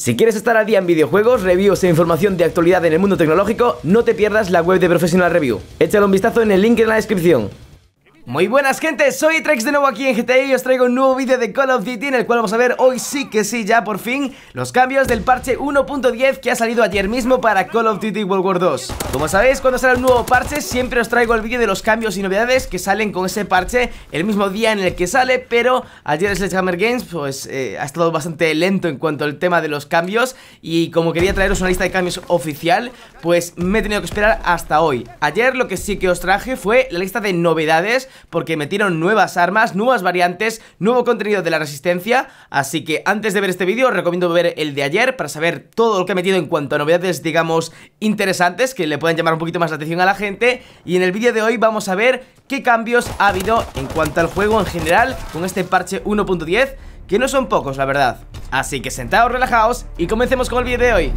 Si quieres estar al día en videojuegos, reviews e información de actualidad en el mundo tecnológico, no te pierdas la web de Professional Review. Échale un vistazo en el link en la descripción. Muy buenas gente, soy Trex de nuevo aquí en GTA y os traigo un nuevo vídeo de Call of Duty en el cual vamos a ver hoy sí que sí ya por fin los cambios del parche 1.10 que ha salido ayer mismo para Call of Duty World War 2 Como sabéis cuando sale un nuevo parche siempre os traigo el vídeo de los cambios y novedades que salen con ese parche el mismo día en el que sale pero ayer Sledgehammer Games pues eh, ha estado bastante lento en cuanto al tema de los cambios y como quería traeros una lista de cambios oficial pues me he tenido que esperar hasta hoy Ayer lo que sí que os traje fue la lista de novedades porque metieron nuevas armas, nuevas variantes, nuevo contenido de la resistencia, así que antes de ver este vídeo os recomiendo ver el de ayer para saber todo lo que ha metido en cuanto a novedades, digamos, interesantes, que le puedan llamar un poquito más la atención a la gente, y en el vídeo de hoy vamos a ver qué cambios ha habido en cuanto al juego en general con este parche 1.10, que no son pocos, la verdad. Así que sentaos, relajaos y comencemos con el vídeo de hoy.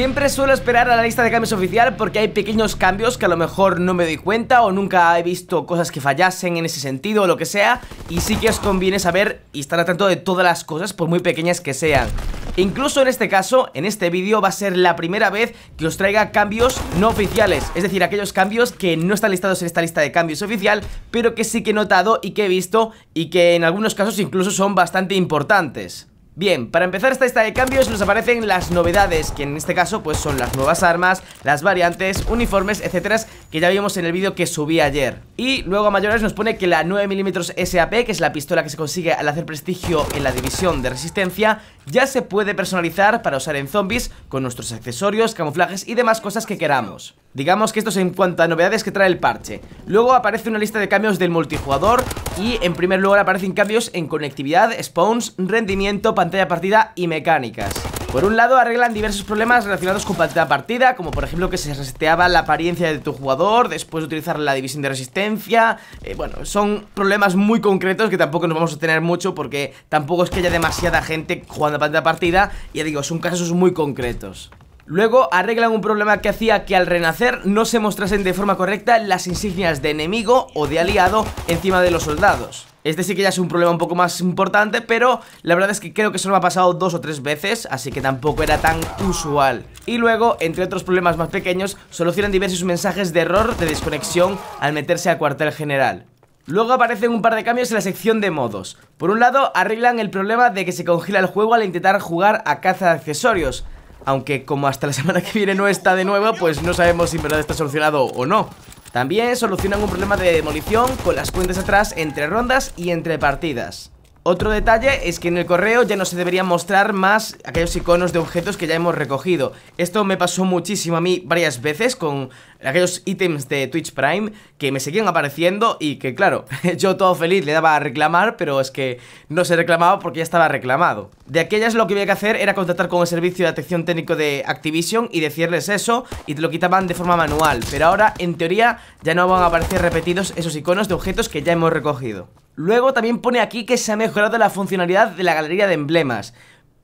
Siempre suelo esperar a la lista de cambios oficial porque hay pequeños cambios que a lo mejor no me doy cuenta o nunca he visto cosas que fallasen en ese sentido o lo que sea y sí que os conviene saber y estar atento de todas las cosas por muy pequeñas que sean. Incluso en este caso, en este vídeo va a ser la primera vez que os traiga cambios no oficiales Es decir, aquellos cambios que no están listados en esta lista de cambios oficial Pero que sí que he notado y que he visto y que en algunos casos incluso son bastante importantes Bien, para empezar esta lista de cambios nos aparecen las novedades, que en este caso pues son las nuevas armas, las variantes, uniformes, etcétera, que ya vimos en el vídeo que subí ayer. Y luego a mayores nos pone que la 9mm SAP, que es la pistola que se consigue al hacer prestigio en la división de resistencia, ya se puede personalizar para usar en zombies con nuestros accesorios, camuflajes y demás cosas que queramos. Digamos que esto es en cuanto a novedades que trae el parche Luego aparece una lista de cambios del multijugador Y en primer lugar aparecen cambios en conectividad, spawns, rendimiento, pantalla partida y mecánicas por un lado arreglan diversos problemas relacionados con pantalla partida, como por ejemplo que se reseteaba la apariencia de tu jugador después de utilizar la división de resistencia. Eh, bueno, son problemas muy concretos que tampoco nos vamos a tener mucho porque tampoco es que haya demasiada gente jugando pantalla partida. Ya digo, son casos muy concretos. Luego arreglan un problema que hacía que al renacer no se mostrasen de forma correcta las insignias de enemigo o de aliado encima de los soldados. Este sí que ya es un problema un poco más importante, pero la verdad es que creo que solo me ha pasado dos o tres veces, así que tampoco era tan usual. Y luego, entre otros problemas más pequeños, solucionan diversos mensajes de error de desconexión al meterse al cuartel general. Luego aparecen un par de cambios en la sección de modos. Por un lado, arreglan el problema de que se congela el juego al intentar jugar a caza de accesorios, aunque como hasta la semana que viene no está de nuevo, pues no sabemos si en verdad está solucionado o no. También solucionan un problema de demolición con las cuentas atrás entre rondas y entre partidas. Otro detalle es que en el correo ya no se deberían mostrar más aquellos iconos de objetos que ya hemos recogido. Esto me pasó muchísimo a mí varias veces con aquellos ítems de Twitch Prime que me seguían apareciendo y que claro, yo todo feliz le daba a reclamar, pero es que no se reclamaba porque ya estaba reclamado. De aquellas lo que había que hacer era contactar con el servicio de atención técnico de Activision y decirles eso y te lo quitaban de forma manual, pero ahora en teoría ya no van a aparecer repetidos esos iconos de objetos que ya hemos recogido. Luego también pone aquí que se ha mejorado la funcionalidad de la galería de emblemas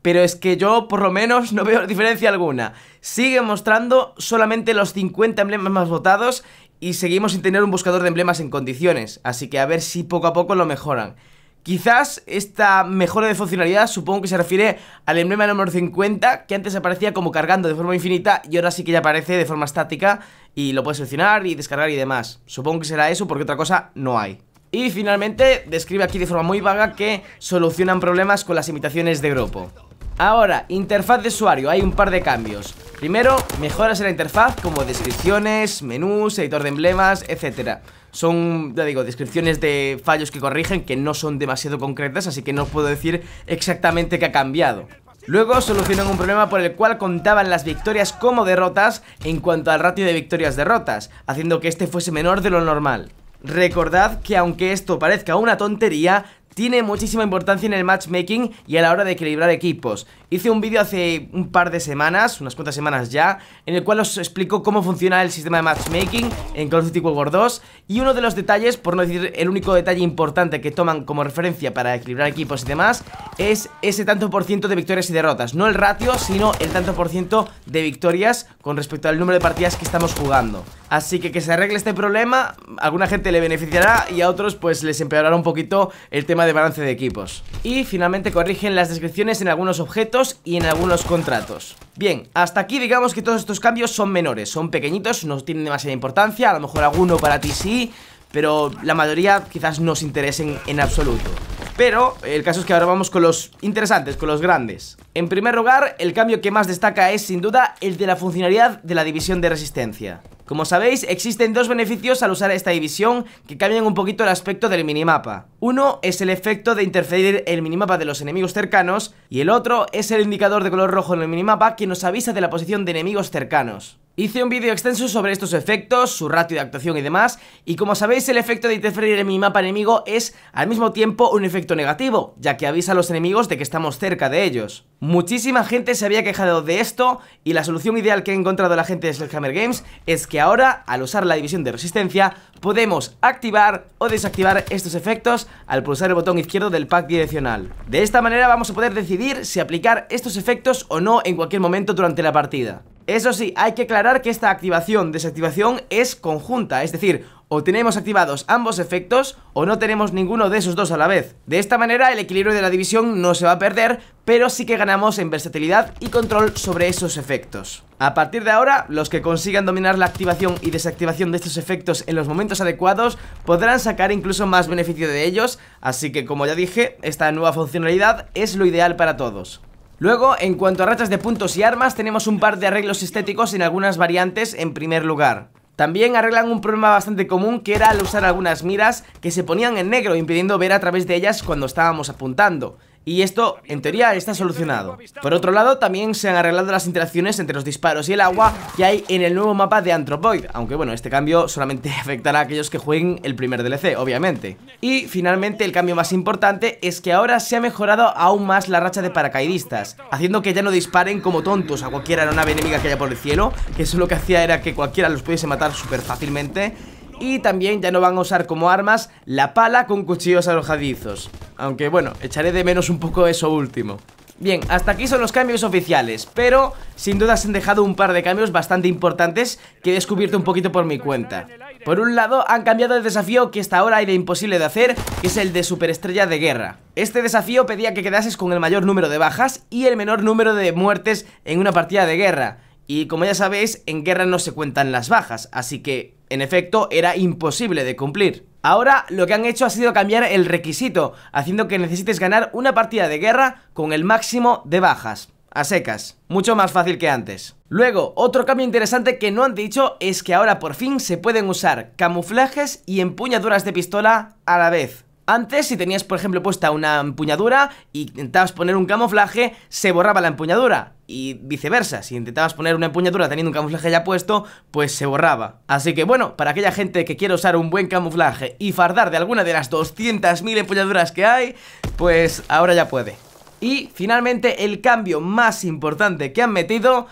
pero es que yo por lo menos no veo diferencia alguna. Sigue mostrando solamente los 50 emblemas más votados y seguimos sin tener un buscador de emblemas en condiciones, así que a ver si poco a poco lo mejoran. Quizás esta mejora de funcionalidad supongo que se refiere al emblema número 50 que antes aparecía como cargando de forma infinita y ahora sí que ya aparece de forma estática y lo puedes seleccionar y descargar y demás. Supongo que será eso porque otra cosa no hay. Y finalmente describe aquí de forma muy vaga que solucionan problemas con las imitaciones de grupo. Ahora, interfaz de usuario, hay un par de cambios Primero, mejoras en la interfaz como descripciones, menús, editor de emblemas, etc. Son, ya digo, descripciones de fallos que corrigen que no son demasiado concretas Así que no os puedo decir exactamente qué ha cambiado Luego solucionan un problema por el cual contaban las victorias como derrotas en cuanto al ratio de victorias-derrotas, haciendo que este fuese menor de lo normal. Recordad que aunque esto parezca una tontería, tiene muchísima importancia en el matchmaking y a la hora de equilibrar equipos. Hice un vídeo hace un par de semanas, unas cuantas semanas ya, en el cual os explico cómo funciona el sistema de matchmaking en Call of Duty World 2 y uno de los detalles, por no decir el único detalle importante que toman como referencia para equilibrar equipos y demás, es ese tanto por ciento de victorias y derrotas. No el ratio, sino el tanto por ciento de victorias con respecto al número de partidas que estamos jugando. Así que que se arregle este problema, alguna gente le beneficiará y a otros pues les empeorará un poquito el tema de balance de equipos. Y finalmente corrigen las descripciones en algunos objetos y en algunos contratos. Bien, hasta aquí digamos que todos estos cambios son menores, son pequeñitos, no tienen demasiada importancia, a lo mejor alguno para ti sí, pero la mayoría quizás no se interesen en absoluto. Pero el caso es que ahora vamos con los interesantes, con los grandes. En primer lugar, el cambio que más destaca es sin duda el de la funcionalidad de la división de resistencia. Como sabéis, existen dos beneficios al usar esta división que cambian un poquito el aspecto del minimapa. Uno es el efecto de interferir el minimapa de los enemigos cercanos y el otro es el indicador de color rojo en el minimapa que nos avisa de la posición de enemigos cercanos. Hice un vídeo extenso sobre estos efectos, su ratio de actuación y demás, y como sabéis el efecto de interferir en mi mapa enemigo es al mismo tiempo un efecto negativo, ya que avisa a los enemigos de que estamos cerca de ellos. Muchísima gente se había quejado de esto, y la solución ideal que ha encontrado la gente de Sledgehammer Games es que ahora, al usar la división de resistencia, podemos activar o desactivar estos efectos al pulsar el botón izquierdo del pack direccional. De esta manera vamos a poder decidir si aplicar estos efectos o no en cualquier momento durante la partida. Eso sí, hay que aclarar que esta activación-desactivación es conjunta, es decir, o tenemos activados ambos efectos o no tenemos ninguno de esos dos a la vez. De esta manera el equilibrio de la división no se va a perder, pero sí que ganamos en versatilidad y control sobre esos efectos. A partir de ahora, los que consigan dominar la activación y desactivación de estos efectos en los momentos adecuados podrán sacar incluso más beneficio de ellos, así que como ya dije, esta nueva funcionalidad es lo ideal para todos. Luego, en cuanto a rachas de puntos y armas, tenemos un par de arreglos estéticos en algunas variantes en primer lugar. También arreglan un problema bastante común que era al usar algunas miras que se ponían en negro impidiendo ver a través de ellas cuando estábamos apuntando. Y esto, en teoría, está solucionado. Por otro lado, también se han arreglado las interacciones entre los disparos y el agua que hay en el nuevo mapa de Anthropoid, aunque bueno, este cambio solamente afectará a aquellos que jueguen el primer DLC, obviamente. Y finalmente, el cambio más importante es que ahora se ha mejorado aún más la racha de paracaidistas, haciendo que ya no disparen como tontos a cualquier aeronave enemiga que haya por el cielo, que eso lo que hacía era que cualquiera los pudiese matar súper fácilmente, y también ya no van a usar como armas la pala con cuchillos alojadizos Aunque bueno, echaré de menos un poco eso último Bien, hasta aquí son los cambios oficiales, pero sin duda se han dejado un par de cambios bastante importantes que he descubierto un poquito por mi cuenta. Por un lado, han cambiado el desafío que hasta ahora era imposible de hacer, que es el de superestrella de guerra. Este desafío pedía que quedases con el mayor número de bajas y el menor número de muertes en una partida de guerra. Y como ya sabéis, en guerra no se cuentan las bajas, así que, en efecto, era imposible de cumplir. Ahora lo que han hecho ha sido cambiar el requisito, haciendo que necesites ganar una partida de guerra con el máximo de bajas, a secas, mucho más fácil que antes. Luego, otro cambio interesante que no han dicho es que ahora por fin se pueden usar camuflajes y empuñaduras de pistola a la vez. Antes, si tenías, por ejemplo, puesta una empuñadura y intentabas poner un camuflaje, se borraba la empuñadura. Y viceversa, si intentabas poner una empuñadura teniendo un camuflaje ya puesto, pues se borraba. Así que bueno, para aquella gente que quiere usar un buen camuflaje y fardar de alguna de las 200.000 empuñaduras que hay, pues ahora ya puede. Y finalmente el cambio más importante que han metido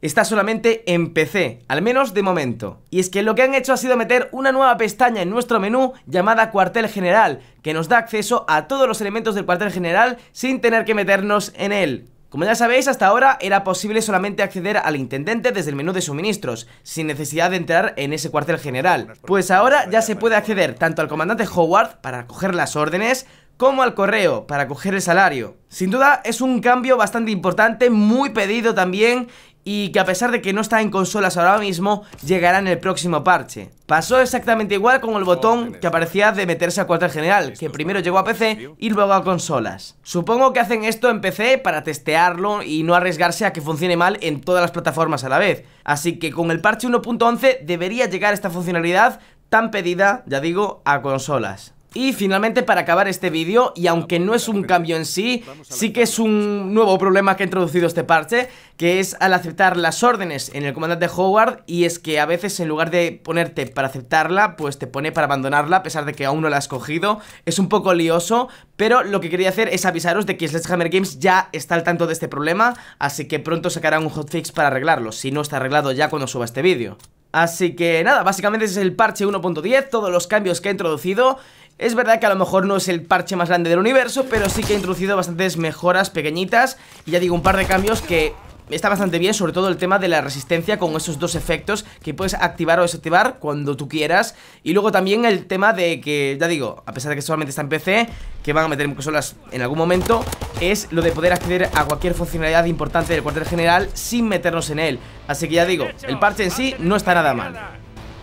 está solamente en PC, al menos de momento. Y es que lo que han hecho ha sido meter una nueva pestaña en nuestro menú llamada Cuartel General, que nos da acceso a todos los elementos del Cuartel General sin tener que meternos en él. Como ya sabéis, hasta ahora era posible solamente acceder al intendente desde el menú de suministros, sin necesidad de entrar en ese cuartel general. Pues ahora ya se puede acceder tanto al comandante Howard para coger las órdenes, como al correo para coger el salario. Sin duda es un cambio bastante importante, muy pedido también y que a pesar de que no está en consolas ahora mismo, llegará en el próximo parche. Pasó exactamente igual con el botón que aparecía de meterse a cuartel general, que primero llegó a PC y luego a consolas. Supongo que hacen esto en PC para testearlo y no arriesgarse a que funcione mal en todas las plataformas a la vez. Así que con el parche 1.11 debería llegar esta funcionalidad tan pedida, ya digo, a consolas. Y finalmente para acabar este vídeo, y aunque no es un cambio en sí, sí que es un nuevo problema que ha introducido este parche, que es al aceptar las órdenes en el comandante Howard, y es que a veces en lugar de ponerte para aceptarla, pues te pone para abandonarla, a pesar de que aún no la has cogido, es un poco lioso, pero lo que quería hacer es avisaros de que Sledgehammer Games ya está al tanto de este problema, así que pronto sacarán un hotfix para arreglarlo, si no está arreglado ya cuando suba este vídeo. Así que nada, básicamente ese es el parche 1.10, todos los cambios que ha introducido es verdad que a lo mejor no es el parche más grande del universo, pero sí que ha introducido bastantes mejoras pequeñitas y ya digo, un par de cambios que está bastante bien, sobre todo el tema de la resistencia con esos dos efectos que puedes activar o desactivar cuando tú quieras. Y luego también el tema de que, ya digo, a pesar de que solamente está en PC, que van a meter solas en algún momento, es lo de poder acceder a cualquier funcionalidad importante del cuartel general sin meternos en él. Así que ya digo, el parche en sí no está nada mal.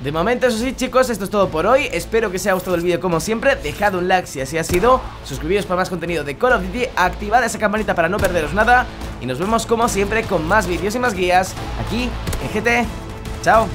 De momento eso sí chicos, esto es todo por hoy Espero que os haya gustado el vídeo como siempre Dejad un like si así ha sido Suscribíos para más contenido de Call of Duty Activad esa campanita para no perderos nada Y nos vemos como siempre con más vídeos y más guías Aquí en GT Chao